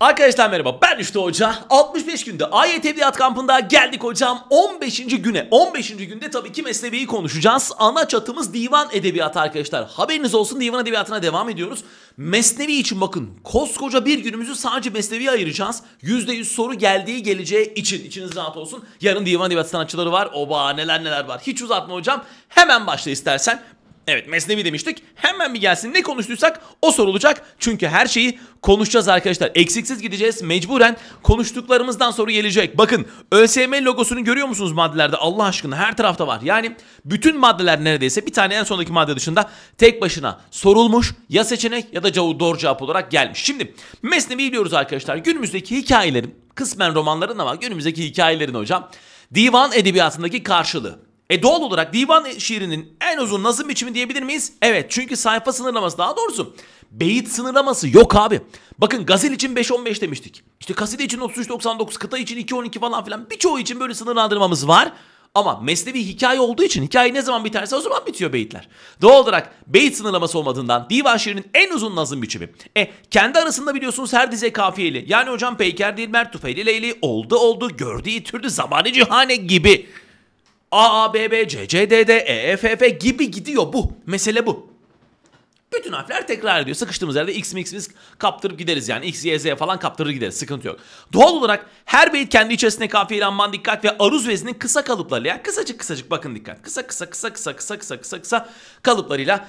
Arkadaşlar merhaba ben Üçlü Hoca 65 günde AYT Edebiyat Kampı'nda geldik hocam 15. güne 15. günde tabii ki mesleği konuşacağız Ana çatımız divan edebiyatı arkadaşlar Haberiniz olsun divan edebiyatına devam ediyoruz Mesnevi için bakın koskoca bir günümüzü sadece Mesnevi'ye ayıracağız %100 soru geldiği geleceği için içiniz rahat olsun Yarın divan edebiyatı sanatçıları var oba neler neler var hiç uzatma hocam Hemen başla istersen Evet Mesnevi demiştik. Hemen bir gelsin ne konuştuysak o sorulacak. Çünkü her şeyi konuşacağız arkadaşlar. Eksiksiz gideceğiz mecburen. Konuştuklarımızdan sonra gelecek. Bakın ÖSM logosunu görüyor musunuz maddelerde? Allah aşkına her tarafta var. Yani bütün maddeler neredeyse bir tane en sondaki madde dışında tek başına sorulmuş. Ya seçenek ya da doğru cevap olarak gelmiş. Şimdi Mesnevi biliyoruz arkadaşlar. Günümüzdeki hikayelerin kısmen romanların ama günümüzdeki hikayelerin hocam. Divan edebiyatındaki karşılığı. E doğal olarak divan şiirinin en uzun nazım biçimi diyebilir miyiz? Evet çünkü sayfa sınırlaması daha doğrusu beyit sınırlaması yok abi. Bakın gazel için 5-15 demiştik. İşte kaside için 33-99, kıta için 2-12 falan filan birçoğu için böyle sınırlandırmamız var. Ama meslevi hikaye olduğu için hikaye ne zaman biterse o zaman bitiyor beyitler. Doğal olarak beyit sınırlaması olmadığından divan şiirinin en uzun nazım biçimi. E kendi arasında biliyorsunuz her dize kafiyeli. Yani hocam peyker değil mert tufeyli leyli oldu oldu gördü itirdi zamanı cihane gibi. AABB, CCDD, EFF gibi gidiyor bu. Mesele bu. Bütün harfler tekrar ediyor. Sıkıştığımız yerde x mi x mi kaptırıp gideriz yani. X, y, z falan kaptırır gideriz. Sıkıntı yok. Doğal olarak her beyit kendi içerisinde kafiye amman dikkat ve aruz vezinin kısa kalıplarıyla kısacık kısacık bakın dikkat. Kısa kısa kısa kısa kısa kısa kısa kısa kalıplarıyla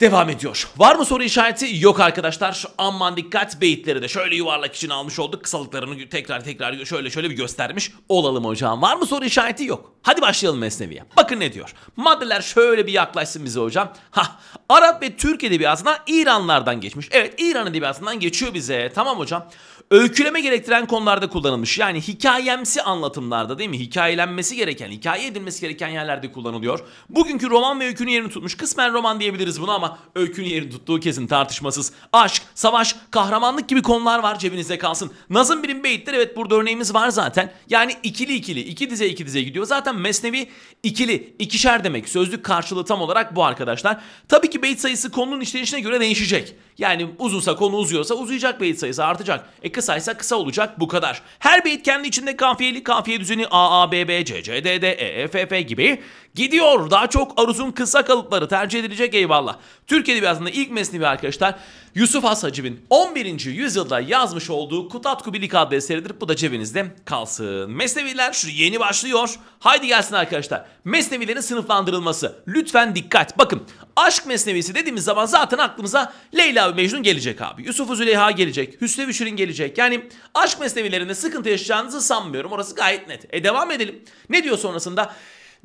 devam ediyor. Var mı soru işareti? Yok arkadaşlar. Aman dikkat beyitleri de şöyle yuvarlak için almış olduk. Kısalıklarını tekrar tekrar şöyle şöyle bir göstermiş olalım hocam. Var mı soru işareti? Yok. Hadi başlayalım Mesnevi'ye. Bakın ne diyor. Maddeler şöyle bir yaklaşsın bize hocam. Ha, Arap ve Türk edebiyatına İranlardan geçmiş. Evet İran edebiyatından geçiyor bize. Tamam hocam öyküleme gerektiren konularda kullanılmış. Yani hikayemsi anlatımlarda değil mi? Hikayelenmesi gereken, hikaye edilmesi gereken yerlerde kullanılıyor. Bugünkü roman ve öykünün yerini tutmuş. Kısmen roman diyebiliriz buna ama öykünün yerini tuttuğu kesin tartışmasız. Aşk, savaş, kahramanlık gibi konular var cebinizde kalsın. Nazım Bilim Beyitler evet burada örneğimiz var zaten. Yani ikili ikili, iki dize iki dize gidiyor. Zaten Mesnevi ikili, ikişer demek. Sözlük karşılığı tam olarak bu arkadaşlar. Tabii ki beyit sayısı konunun işlenişine göre değişecek. Yani uzunsa konu uzuyorsa uzayacak beyit sayısı artacak. E kısaysa kısa olacak bu kadar. Her beyit kendi içinde kafiyeli kafiye düzeni A, A, B, B, C, C, D, D, E, F, F gibi gidiyor. Daha çok aruzun kısa kalıpları tercih edilecek eyvallah. Türk Edebiyatı'nda ilk mesnevi arkadaşlar Yusuf Has Hacib'in 11. yüzyılda yazmış olduğu Kutat Kubilik adlı eseridir. Bu da cebinizde kalsın. Mesneviler şu yeni başlıyor. Haydi gelsin arkadaşlar. Mesnevilerin sınıflandırılması. Lütfen dikkat. Bakın aşk mesnevisi dediğimiz zaman zaten aklımıza Leyla ve Mecnun gelecek abi. Yusuf Züleyha gelecek. Hüsrev Şirin gelecek gelecek. Yani aşk mesnevilerinde sıkıntı yaşayacağınızı sanmıyorum. Orası gayet net. E devam edelim. Ne diyor sonrasında?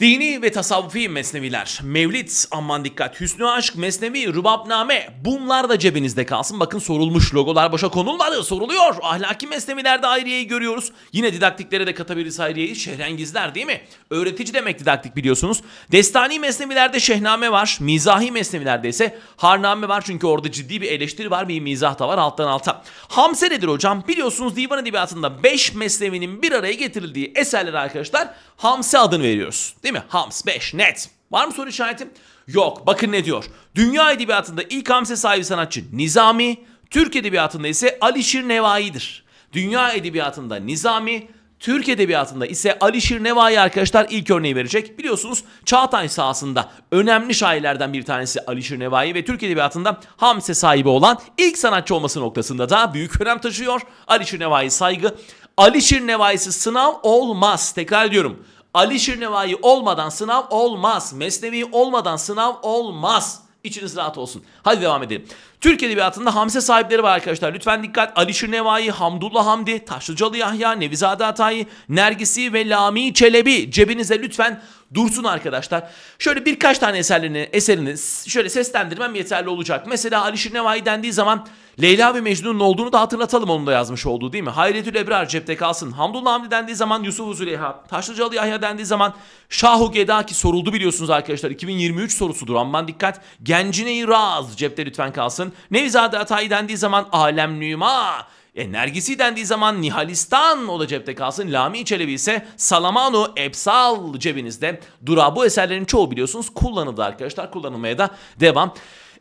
Dini ve tasavvufi mesneviler, mevlid, aman dikkat, hüsnü aşk, mesnevi, rubabname bunlar da cebinizde kalsın. Bakın sorulmuş logolar boşa konulmadı soruluyor. Ahlaki mesnevilerde ayrıyeyi görüyoruz. Yine didaktiklere de katabiliriz ayrıyeyi. Şehrengizler değil mi? Öğretici demek didaktik biliyorsunuz. Destani mesnevilerde şehname var. Mizahi mesnevilerde ise harname var. Çünkü orada ciddi bir eleştiri var. Bir mizah da var alttan alta. Hamse nedir hocam? Biliyorsunuz divan edebiyatında 5 mesnevinin bir araya getirildiği eserlere arkadaşlar Hamse adını veriyoruz. Değil mi? değil mi? Hams 5 net. Var mı soru işareti? Yok. Bakın ne diyor. Dünya edebiyatında ilk Hams'e sahibi sanatçı Nizami, Türk edebiyatında ise Alişir Nevai'dir. Dünya edebiyatında Nizami, Türk edebiyatında ise Alişir Nevai arkadaşlar ilk örneği verecek. Biliyorsunuz Çağatay sahasında önemli şairlerden bir tanesi Alişir Nevai ve Türk edebiyatında Hamse sahibi olan ilk sanatçı olması noktasında da büyük önem taşıyor. Alişir Nevai saygı. Alişir Nevai'si sınav olmaz. Tekrar ediyorum. Ali Şirnevai olmadan sınav olmaz. Mesnevi olmadan sınav olmaz. İçiniz rahat olsun. Hadi devam edelim. Türk Edebiyatı'nda Hamse sahipleri var arkadaşlar. Lütfen dikkat. Ali Şirnevai, Hamdullah Hamdi, Taşlıcalı Yahya, Nevizade Atayi, Nergisi ve Lami Çelebi cebinize lütfen dursun arkadaşlar. Şöyle birkaç tane eserlerini, eserini şöyle seslendirmem yeterli olacak. Mesela Ali Şirnevai dendiği zaman Leyla ve Mecnun'un olduğunu da hatırlatalım onun da yazmış olduğu değil mi? Hayretül Ebrar cepte kalsın. Hamdullah Hamdi dendiği zaman Yusuf Züleyha. Taşlıcalı Yahya dendiği zaman Şahu Geda ki soruldu biliyorsunuz arkadaşlar. 2023 sorusudur aman dikkat. Gencine-i Raz cepte lütfen kalsın. Nevizade Atay dendiği zaman Alem Nüma. E, Nergisi dendiği zaman Nihalistan o da cepte kalsın. Lami Çelebi ise Salamanu Epsal cebinizde. Dura bu eserlerin çoğu biliyorsunuz kullanıldı arkadaşlar. Kullanılmaya da devam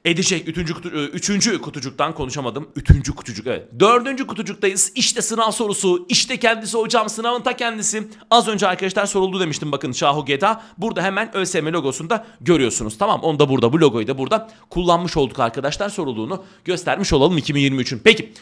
edecek. Üçüncü, kutu, e, üçüncü kutucuktan konuşamadım. Üçüncü kutucuk evet. Dördüncü kutucuktayız. İşte sınav sorusu. İşte kendisi hocam sınavın ta kendisi. Az önce arkadaşlar soruldu demiştim bakın Şahu Geda. Burada hemen ÖSYM logosunda görüyorsunuz. Tamam onu da burada bu logoyu da burada kullanmış olduk arkadaşlar sorulduğunu göstermiş olalım 2023'ün. Peki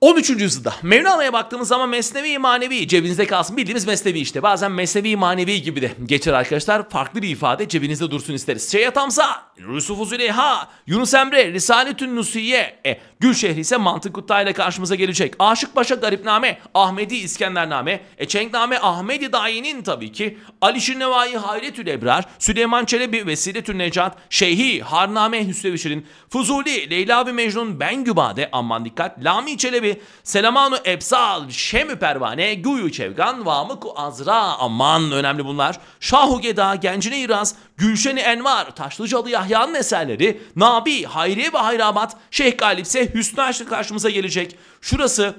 13. yüzyılda Mevlana'ya baktığımız zaman mesnevi manevi cebinizde kalsın bildiğimiz mesnevi işte. Bazen mesnevi manevi gibi de geçer arkadaşlar. Farklı bir ifade cebinizde dursun isteriz. Şey yatamsa Yusuf Züleyha, Yunus Emre, Risaletün Nusiye, e, Gülşehri ise Mantık Kutta ile karşımıza gelecek. Aşık Paşa Garipname, Ahmedi İskendername, Eçengname Ahmedi Dayi'nin tabii ki, Ali Şirnevai Hayretül Ebrar, Süleyman Çelebi Vesiletün Necat, Şeyhi Harname Hüsrevişir'in, Fuzuli, Leyla ve Mecnun Bengübade, aman dikkat, Lami Çelebi, Selamanu Ebsal, Şemü Pervane, Güyü Çevgan, Vamıku Azra, aman önemli bunlar, Şahu Geda, Gencine İraz, Gülşeni Envar, Taşlıcalı Yahya, Yahya'nın eserleri Nabi, Hayriye ve Hayramat, Şeyh Galip ise Hüsnü Aşk'la karşımıza gelecek. Şurası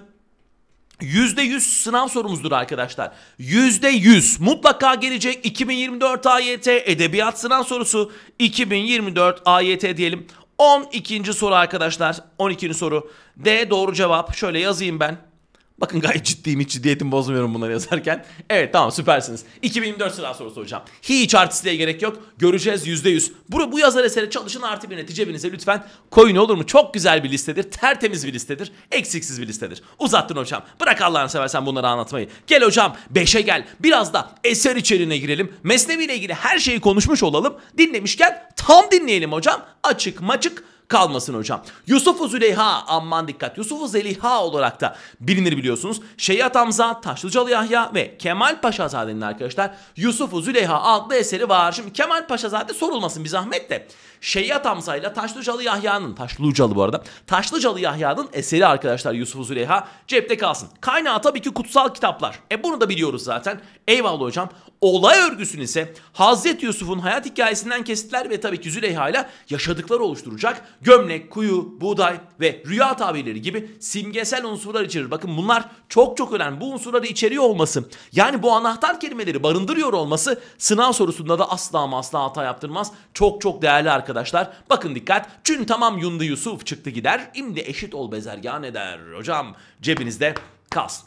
%100 sınav sorumuzdur arkadaşlar. %100 mutlaka gelecek 2024 AYT edebiyat sınav sorusu 2024 AYT diyelim. 12. soru arkadaşlar. 12. soru. D doğru cevap. Şöyle yazayım ben. Bakın gayet ciddiyim hiç ciddiyetim bozmuyorum bunları yazarken. Evet tamam süpersiniz. 2024 sıra sorusu hocam. Hiç artistliğe gerek yok. Göreceğiz %100. Bu, bu yazar eseri çalışın artı bir netice cebinize lütfen koyun olur mu? Çok güzel bir listedir. Tertemiz bir listedir. Eksiksiz bir listedir. Uzattın hocam. Bırak Allah'ını seversen bunları anlatmayı. Gel hocam 5'e gel. Biraz da eser içeriğine girelim. Mesnevi ile ilgili her şeyi konuşmuş olalım. Dinlemişken tam dinleyelim hocam. Açık maçık kalmasın hocam. Yusufu Züleyha aman dikkat Yusufu Zeliha olarak da bilinir biliyorsunuz. Şeyhat Hamza, Taşlıcalı Yahya ve Kemal Paşazade'nin arkadaşlar Yusufu Züleyha adlı eseri var. Şimdi Kemal Paşazade sorulmasın bir zahmet de. Şeyyat Hamza Taşlıcalı Yahya'nın, Taşlıcalı bu arada, Taşlıcalı Yahya'nın eseri arkadaşlar Yusuf Züleyha cepte kalsın. Kaynağı tabii ki kutsal kitaplar. E bunu da biliyoruz zaten. Eyvallah hocam. Olay örgüsün ise Hazreti Yusuf'un hayat hikayesinden kesitler ve tabii ki Züleyha ile yaşadıkları oluşturacak gömlek, kuyu, buğday ve rüya tabirleri gibi simgesel unsurlar içerir. Bakın bunlar çok çok önemli. Bu unsurları içeriyor olması yani bu anahtar kelimeleri barındırıyor olması sınav sorusunda da asla ama asla hata yaptırmaz. Çok çok değerli arkadaşlar arkadaşlar. Bakın dikkat. Çün tamam yundu Yusuf çıktı gider. İmdi eşit ol bezergan eder. Hocam cebinizde kalsın.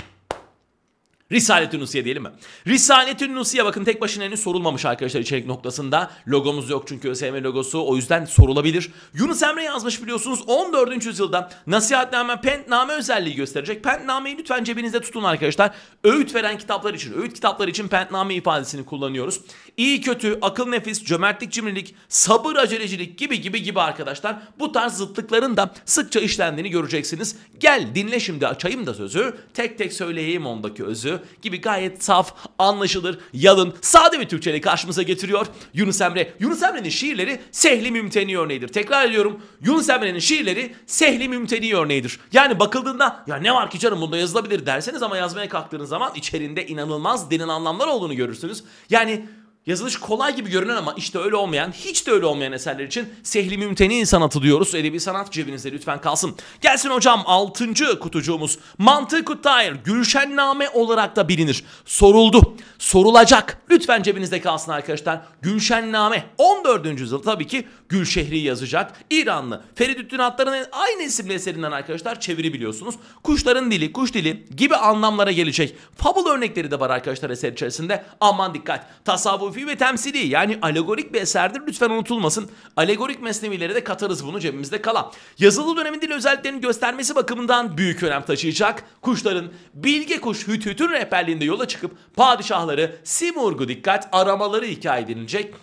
Risaletün Nusiye diyelim mi? Risaletün Nusiye bakın tek başına henüz sorulmamış arkadaşlar içerik noktasında. Logomuz yok çünkü ÖSYM logosu o yüzden sorulabilir. Yunus Emre yazmış biliyorsunuz 14. yüzyılda nasihatname pentname özelliği gösterecek. Pentnameyi lütfen cebinizde tutun arkadaşlar. Öğüt veren kitaplar için, öğüt kitapları için pentname ifadesini kullanıyoruz. İyi kötü, akıl nefis, cömertlik cimrilik, sabır acelecilik gibi gibi gibi arkadaşlar. Bu tarz zıtlıkların da sıkça işlendiğini göreceksiniz. Gel dinle şimdi açayım da sözü. Tek tek söyleyeyim ondaki özü gibi gayet saf, anlaşılır, yalın, sade bir Türkçe ile karşımıza getiriyor Yunus Emre. Yunus Emre'nin şiirleri Sehli Mümteni örneğidir. Tekrar ediyorum Yunus Emre'nin şiirleri Sehli Mümteni örneğidir. Yani bakıldığında ya ne var ki canım bunda yazılabilir derseniz ama yazmaya kalktığınız zaman içerisinde inanılmaz derin anlamlar olduğunu görürsünüz. Yani Yazılış kolay gibi görünen ama işte öyle olmayan, hiç de öyle olmayan eserler için sehli mümteni sanatı diyoruz. Edebi sanat cebinizde lütfen kalsın. Gelsin hocam 6. kutucuğumuz. Mantık Kuttayr, Gülşenname olarak da bilinir. Soruldu, sorulacak. Lütfen cebinizde kalsın arkadaşlar. Gülşenname 14. yüzyıl tabii ki Gülşehri yazacak. İranlı Feridüddin Attar'ın aynı isimli eserinden arkadaşlar çeviri biliyorsunuz. Kuşların dili, kuş dili gibi anlamlara gelecek. Fabul örnekleri de var arkadaşlar eser içerisinde. Aman dikkat. Tasavvuf tasavvufi ve temsili yani alegorik bir eserdir lütfen unutulmasın. Alegorik mesnevilere de katarız bunu cebimizde kalan. Yazılı dönemin dil özelliklerini göstermesi bakımından büyük önem taşıyacak. Kuşların bilge kuş Hüthüt'ün rehberliğinde yola çıkıp padişahları Simurg'u dikkat aramaları hikaye edilecek.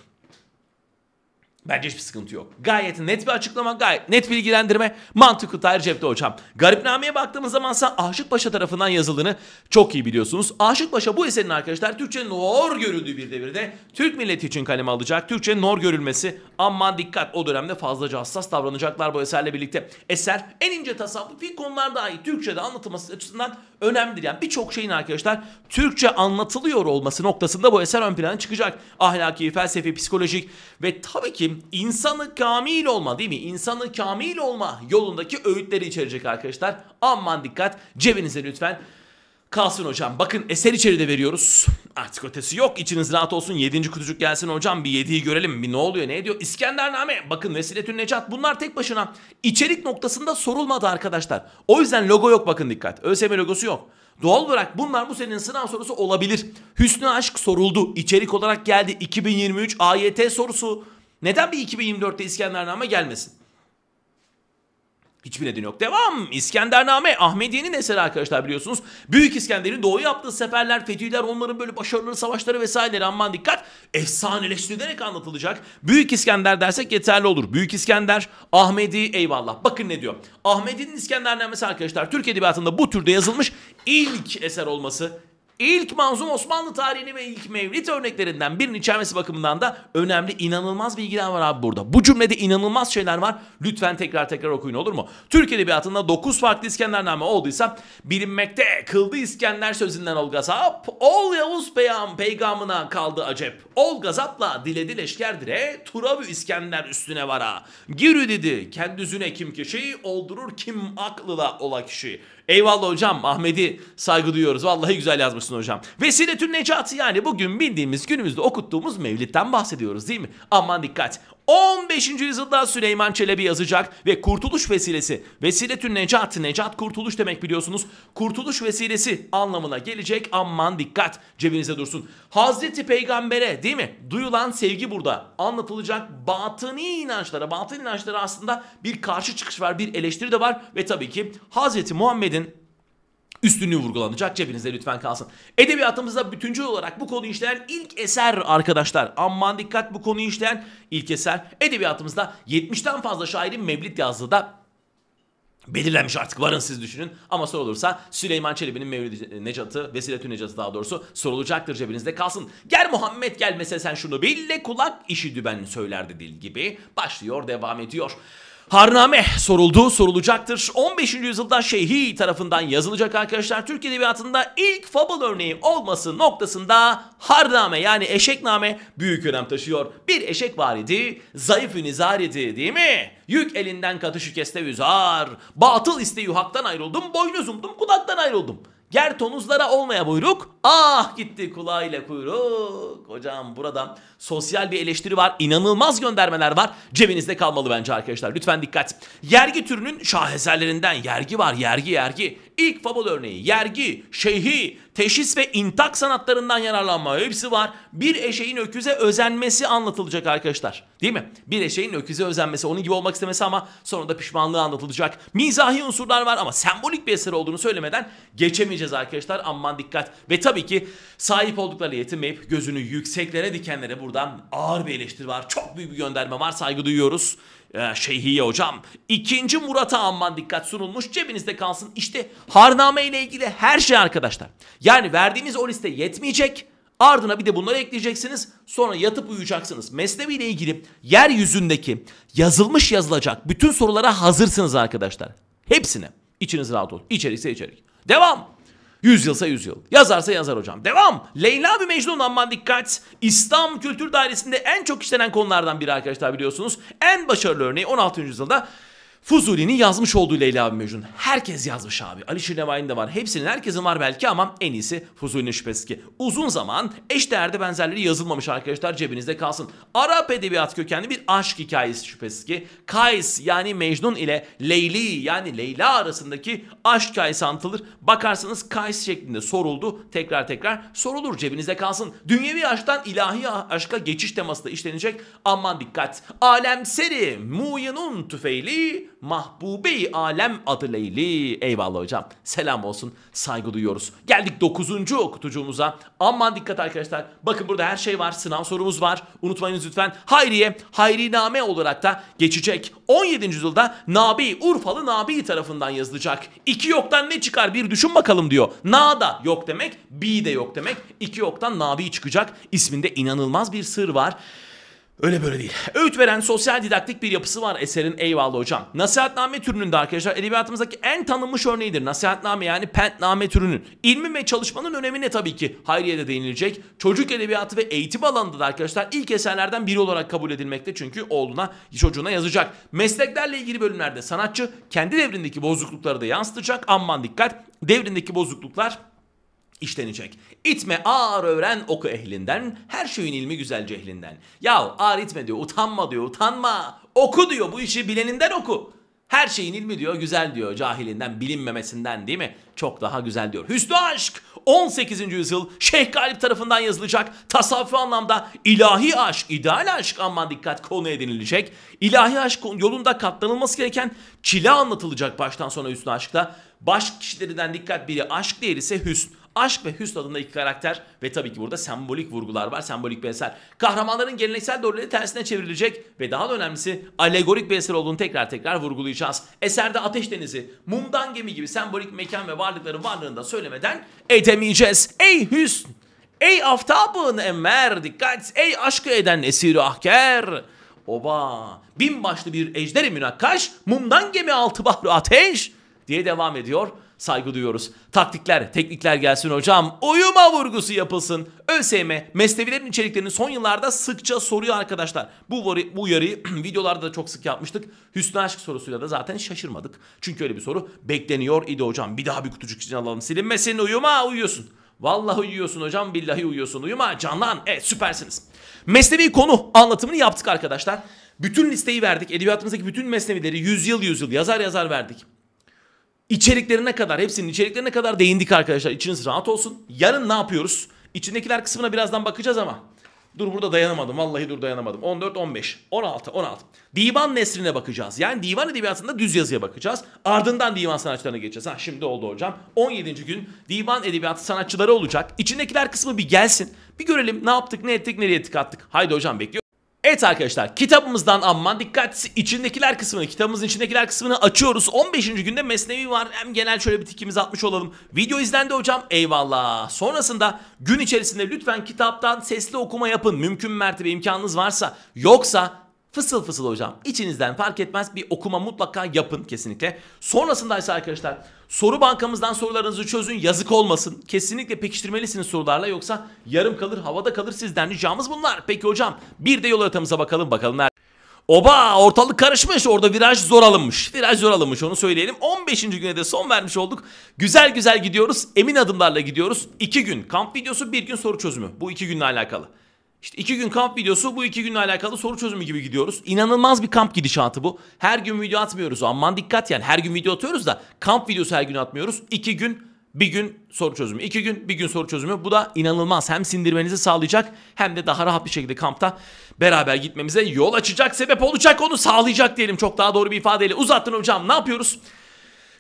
Bence hiçbir sıkıntı yok. Gayet net bir açıklama, gayet net bilgilendirme, mantıklı tarih cepte hocam. Garipnameye baktığımız zaman zamansa Aşık Paşa tarafından yazıldığını çok iyi biliyorsunuz. Aşık Paşa bu eserin arkadaşlar Türkçenin hor görüldüğü bir devirde Türk milleti için kaleme alacak. Türkçenin hor görülmesi aman dikkat o dönemde fazlaca hassas davranacaklar bu eserle birlikte. Eser en ince tasavvufi konular dahi Türkçe'de anlatılması açısından önemlidir. Yani birçok şeyin arkadaşlar Türkçe anlatılıyor olması noktasında bu eser ön plana çıkacak. Ahlaki, felsefi, psikolojik ve tabii ki insanı kamil olma değil mi? İnsanı kamil olma yolundaki öğütleri içerecek arkadaşlar. Aman dikkat cebinize lütfen kalsın hocam. Bakın eser içeri veriyoruz. Artık ötesi yok. İçiniz rahat olsun. Yedinci kutucuk gelsin hocam. Bir yediği görelim. Bir ne oluyor ne ediyor. İskendername. Bakın Vesiletün Necat. Bunlar tek başına içerik noktasında sorulmadı arkadaşlar. O yüzden logo yok bakın dikkat. ÖSYM logosu yok. Doğal olarak bunlar bu senin sınav sorusu olabilir. Hüsnü Aşk soruldu. İçerik olarak geldi. 2023 AYT sorusu. Neden bir 2024'te İskendername gelmesin? Hiçbir nedeni yok. Devam. İskendername Ahmediye'nin eseri arkadaşlar biliyorsunuz. Büyük İskender'in doğu yaptığı seferler, fetihler, onların böyle başarıları, savaşları vesaire. aman dikkat. Efsaneleştirilerek anlatılacak. Büyük İskender dersek yeterli olur. Büyük İskender, Ahmedi eyvallah. Bakın ne diyor. Ahmedi'nin İskendernamesi arkadaşlar Türk Edebiyatı'nda bu türde yazılmış ilk eser olması İlk manzum Osmanlı tarihini ve ilk mevlit örneklerinden birinin içermesi bakımından da önemli inanılmaz bilgiler var abi burada. Bu cümlede inanılmaz şeyler var. Lütfen tekrar tekrar okuyun olur mu? Türk Edebiyatı'nda 9 farklı İskendername olduysa bilinmekte kıldı İskender sözünden ol gazap, ol Yavuz peyam peygamına kaldı acep. Ol gazapla diledi leşker dire, turabü İskender üstüne vara. Girü dedi züne kim kişi, oldurur kim aklıla ola kişi. Eyvallah hocam Ahmet'i saygı duyuyoruz. Vallahi güzel yazmışsın hocam. Vesiletün Necati yani bugün bildiğimiz günümüzde okuttuğumuz mevlitten bahsediyoruz değil mi? Aman dikkat 15. yüzyılda Süleyman Çelebi yazacak ve Kurtuluş Vesilesi, Vesiletün Necat, Necat Kurtuluş demek biliyorsunuz. Kurtuluş Vesilesi anlamına gelecek aman dikkat cebinize dursun. Hazreti Peygamber'e değil mi? Duyulan sevgi burada anlatılacak batıni inançlara, batın inançlara aslında bir karşı çıkış var, bir eleştiri de var ve tabii ki Hazreti Muhammed'in üstünlüğü vurgulanacak. Cebinizde lütfen kalsın. Edebiyatımızda bütüncül olarak bu konuyu işleyen ilk eser arkadaşlar. Aman dikkat bu konuyu işleyen ilk eser. Edebiyatımızda 70'ten fazla şairin mevlid yazdığı da belirlenmiş artık varın siz düşünün. Ama sorulursa Süleyman Çelebi'nin Mevlid Necat'ı, Vesiletü Necat'ı daha doğrusu sorulacaktır cebinizde kalsın. Gel Muhammed gel mesela sen şunu bil kulak işi düben söylerdi dil gibi başlıyor devam ediyor. Harname soruldu, sorulacaktır. 15. yüzyılda Şeyhi tarafından yazılacak arkadaşlar. Türk Edebiyatı'nda ilk fable örneği olması noktasında harname yani eşekname büyük önem taşıyor. Bir eşek var idi, zayıf nizar idi değil mi? Yük elinden katı şikeste üzar. Batıl isteği haktan ayrıldım, boynuzumdum, kudaktan ayrıldım. Ger tonuzlara olmaya buyruk. Ah gitti ile kuyruk. Hocam burada sosyal bir eleştiri var. İnanılmaz göndermeler var. Cebinizde kalmalı bence arkadaşlar. Lütfen dikkat. Yergi türünün şaheserlerinden yergi var. Yergi yergi ilk fabul örneği, yergi, şeyhi, teşhis ve intak sanatlarından yararlanma hepsi var. Bir eşeğin öküze özenmesi anlatılacak arkadaşlar. Değil mi? Bir eşeğin öküze özenmesi, onun gibi olmak istemesi ama sonra da pişmanlığı anlatılacak. Mizahi unsurlar var ama sembolik bir eser olduğunu söylemeden geçemeyeceğiz arkadaşlar. Aman dikkat. Ve tabii ki sahip oldukları yetinmeyip gözünü yükseklere dikenlere buradan ağır bir eleştiri var. Çok büyük bir gönderme var. Saygı duyuyoruz e, Şeyhiye hocam. ikinci Murat'a amman dikkat sunulmuş cebinizde kalsın. İşte harname ile ilgili her şey arkadaşlar. Yani verdiğiniz o liste yetmeyecek. Ardına bir de bunları ekleyeceksiniz. Sonra yatıp uyuyacaksınız. Mesnevi ile ilgili yeryüzündeki yazılmış yazılacak bütün sorulara hazırsınız arkadaşlar. Hepsine. İçiniz rahat olun. İçerikse içerik. Devam. 100 yılsa 100 yıl. Yazarsa yazar hocam. Devam. Leyla ve Mecnun aman dikkat. İslam Kültür Dairesi'nde en çok işlenen konulardan biri arkadaşlar biliyorsunuz. En başarılı örneği 16. yüzyılda Fuzuli'nin yazmış olduğu Leyla ve Mecnun. Herkes yazmış abi. Ali Şirnevai'nin de var. Hepsinin herkesin var belki ama en iyisi Fuzuli'nin şüphesiz ki. Uzun zaman eş değerde benzerleri yazılmamış arkadaşlar cebinizde kalsın. Arap edebiyat kökenli bir aşk hikayesi şüphesiz ki. Kays yani Mecnun ile Leyli yani Leyla arasındaki aşk hikayesi anlatılır. Bakarsanız Kays şeklinde soruldu. Tekrar tekrar sorulur cebinizde kalsın. Dünyevi aşktan ilahi aşka geçiş teması da işlenecek. Aman dikkat. Alemseri muyunun tüfeğli Mahbube-i Alem adı Eyvallah hocam. Selam olsun. Saygı duyuyoruz. Geldik 9. okutucumuza. Aman dikkat arkadaşlar. Bakın burada her şey var. Sınav sorumuz var. Unutmayınız lütfen. Hayriye, Hayriname olarak da geçecek. 17. yüzyılda Nabi, Urfalı Nabi tarafından yazılacak. İki yoktan ne çıkar bir düşün bakalım diyor. Na da yok demek, bi de yok demek. İki yoktan Nabi çıkacak. İsminde inanılmaz bir sır var. Öyle böyle değil. Öğüt veren sosyal didaktik bir yapısı var eserin eyvallah hocam. Nasihatname türünün de arkadaşlar edebiyatımızdaki en tanınmış örneğidir. Nasihatname yani pentname türünün. İlmin ve çalışmanın önemine tabii ki hayriye de değinilecek. Çocuk edebiyatı ve eğitim alanında da arkadaşlar ilk eserlerden biri olarak kabul edilmekte. Çünkü oğluna, çocuğuna yazacak. Mesleklerle ilgili bölümlerde sanatçı kendi devrindeki bozuklukları da yansıtacak. Aman dikkat devrindeki bozukluklar işlenecek. İtme ağır öğren oku ehlinden, her şeyin ilmi güzel cehlinden. Yahu ağır itme diyor, utanma diyor, utanma. Oku diyor, bu işi bileninden oku. Her şeyin ilmi diyor güzel diyor cahilinden bilinmemesinden değil mi? Çok daha güzel diyor. Hüsnü aşk 18. yüzyıl Şeyh Galip tarafından yazılacak. Tasavvufi anlamda ilahi aşk, ideal aşk aman dikkat konu edinilecek. İlahi aşk yolunda katlanılması gereken çile anlatılacak baştan sona Hüsnü aşkta. Başka kişilerinden dikkat biri aşk diğeri ise hüsn. Aşk ve Hüsn adında iki karakter ve tabii ki burada sembolik vurgular var, sembolik bir eser. Kahramanların geleneksel doğruları tersine çevrilecek ve daha da önemlisi alegorik bir eser olduğunu tekrar tekrar vurgulayacağız. Eserde ateş denizi, mumdan gemi gibi sembolik mekan ve varlıkların varlığını da söylemeden edemeyeceğiz. Ey Hüsn! Ey aftabın emmer dikkat! Ey aşkı eden esiri ahker! Oba! Bin başlı bir ejderi münakkaş, mumdan gemi altı bahru ateş diye devam ediyor saygı duyuyoruz. Taktikler, teknikler gelsin hocam. Uyuma vurgusu yapılsın. ÖSYM, meslevilerin içeriklerini son yıllarda sıkça soruyor arkadaşlar. Bu, varı, bu uyarıyı videolarda da çok sık yapmıştık. Hüsnü Aşk sorusuyla da zaten şaşırmadık. Çünkü öyle bir soru bekleniyor idi hocam. Bir daha bir kutucuk için alalım. Silinmesin uyuma uyuyorsun. Vallahi uyuyorsun hocam billahi uyuyorsun. Uyuma canlan. Evet süpersiniz. Meslevi konu anlatımını yaptık arkadaşlar. Bütün listeyi verdik. Edebiyatımızdaki bütün mesnevileri yüzyıl yüzyıl yazar yazar verdik içeriklerine kadar, hepsinin içeriklerine kadar değindik arkadaşlar. İçiniz rahat olsun. Yarın ne yapıyoruz? İçindekiler kısmına birazdan bakacağız ama. Dur burada dayanamadım. Vallahi dur dayanamadım. 14, 15, 16, 16. Divan nesrine bakacağız. Yani divan edebiyatında düz yazıya bakacağız. Ardından divan sanatçılarına geçeceğiz. Ha şimdi oldu hocam. 17. gün divan edebiyatı sanatçıları olacak. İçindekiler kısmı bir gelsin. Bir görelim ne yaptık, ne ettik, nereye tık attık. Haydi hocam bekliyorum. Evet arkadaşlar kitabımızdan aman dikkat içindekiler kısmını kitabımızın içindekiler kısmını açıyoruz. 15. günde Mesnevi var hem genel şöyle bir tikimizi atmış olalım. Video izlendi hocam eyvallah. Sonrasında gün içerisinde lütfen kitaptan sesli okuma yapın mümkün mertebe imkanınız varsa yoksa Fısıl fısıl hocam içinizden fark etmez bir okuma mutlaka yapın kesinlikle. Sonrasında ise arkadaşlar soru bankamızdan sorularınızı çözün yazık olmasın. Kesinlikle pekiştirmelisiniz sorularla yoksa yarım kalır havada kalır sizden ricamız bunlar. Peki hocam bir de yol haritamıza bakalım bakalım nerede? Oba ortalık karışmış orada viraj zor alınmış. Viraj zor alınmış onu söyleyelim. 15. güne de son vermiş olduk. Güzel güzel gidiyoruz. Emin adımlarla gidiyoruz. 2 gün kamp videosu bir gün soru çözümü. Bu iki günle alakalı. İşte iki gün kamp videosu bu iki günle alakalı soru çözümü gibi gidiyoruz. İnanılmaz bir kamp gidişatı bu. Her gün video atmıyoruz aman dikkat yani her gün video atıyoruz da kamp videosu her gün atmıyoruz. İki gün bir gün soru çözümü, iki gün bir gün soru çözümü. Bu da inanılmaz hem sindirmenizi sağlayacak hem de daha rahat bir şekilde kampta beraber gitmemize yol açacak, sebep olacak onu sağlayacak diyelim çok daha doğru bir ifadeyle. Uzattın hocam ne yapıyoruz?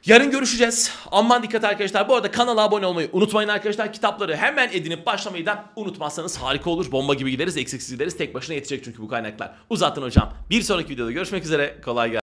Yarın görüşeceğiz. Aman dikkat arkadaşlar. Bu arada kanala abone olmayı unutmayın arkadaşlar. Kitapları hemen edinip başlamayı da unutmazsanız harika olur. Bomba gibi gideriz, eksiksiz gideriz. Tek başına yetecek çünkü bu kaynaklar. Uzattın hocam. Bir sonraki videoda görüşmek üzere. Kolay gelsin.